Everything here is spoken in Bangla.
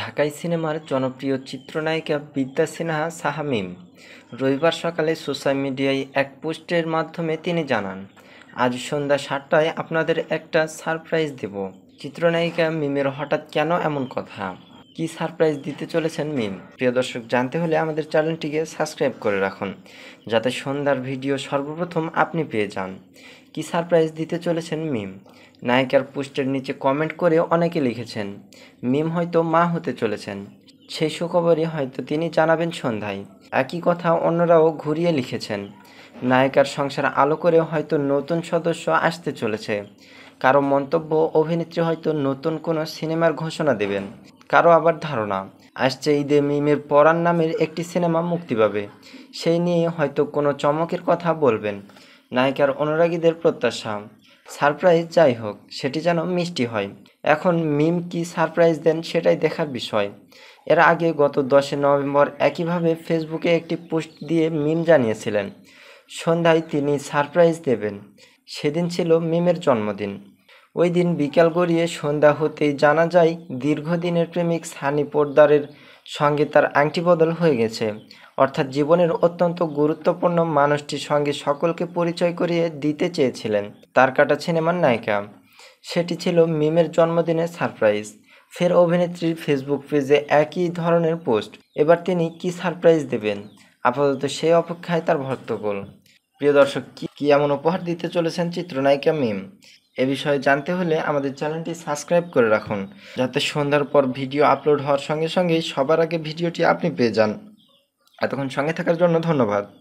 ঢাকাই সিনেমার জনপ্রিয় চিত্রনায়িকা বিদ্যা সিনহা সাহামিম রবিবার সকালে সোশ্যাল মিডিয়ায় এক পোস্টের মাধ্যমে তিনি জানান আজ সন্ধ্যা সাতটায় আপনাদের একটা সারপ্রাইজ দেব চিত্রনায়িকা মিমের হঠাৎ কেন এমন কথা কি সারপ্রাইজ দিতে চলেছেন মিম প্রিয় দর্শক জানতে হলে আমাদের চ্যানেলটিকে সাবস্ক্রাইব করে রাখুন যাতে সন্ধ্যার ভিডিও সর্বপ্রথম আপনি পেয়ে যান কি সারপ্রাইজ দিতে চলেছেন মিম নায়িকার পোস্টের নিচে কমেন্ট করে অনেকে লিখেছেন মিম হয়তো মা হতে চলেছেন সেই সুখবরই হয়তো তিনি জানাবেন সন্ধ্যায় একই কথা অন্যরাও ঘুরিয়ে লিখেছেন নায়িকার সংসার আলো করে হয়তো নতুন সদস্য আসতে চলেছে কারো মন্তব্য অভিনেত্রী হয়তো নতুন কোনো সিনেমার ঘোষণা দেবেন কারো আবার ধারণা আসছে ঈদে মিমের পরাণ নামের একটি সিনেমা মুক্তি পাবে সেই নিয়ে হয়তো কোনো চমকের কথা বলবেন নায়িকার অনুরাগীদের প্রত্যাশা সারপ্রাইজ যাই হোক সেটি যেন মিষ্টি হয় এখন মিম কি সারপ্রাইজ দেন সেটাই দেখার বিষয় এর আগে গত দশে নভেম্বর একইভাবে ফেসবুকে একটি পোস্ট দিয়ে মিম জানিয়েছিলেন সন্ধ্যায় তিনি সারপ্রাইজ দেবেন সেদিন ছিল মিমের জন্মদিন ওই দিন বিকাল গড়িয়ে সন্ধ্যা হতেই জানা যায় দীর্ঘদিনের প্রেমিক সানি পোর্দারের সঙ্গে তার আংটি বদল হয়ে গেছে অর্থাৎ জীবনের অত্যন্ত গুরুত্বপূর্ণ মানুষটির সঙ্গে সকলকে পরিচয় করিয়ে দিতে চেয়েছিলেন তার কাটা সিনেমার নায়িকা সেটি ছিল মিমের জন্মদিনের সারপ্রাইজ ফের অভিনেত্রীর ফেসবুক পেজে একই ধরনের পোস্ট এবার তিনি কি সারপ্রাইজ দেবেন আপাতত সেই অপেক্ষায় তার ভক্তকুল প্রিয় দর্শক কি এমন উপহার দিতে চলেছেন চিত্রনায়িকা মিম এ বিষয়ে জানতে হলে আমাদের চ্যানেলটি সাবস্ক্রাইব করে রাখুন যাতে সন্ধ্যার পর ভিডিও আপলোড হওয়ার সঙ্গে সঙ্গেই সবার আগে ভিডিওটি আপনি পেয়ে যান এতক্ষণ সঙ্গে থাকার জন্য ধন্যবাদ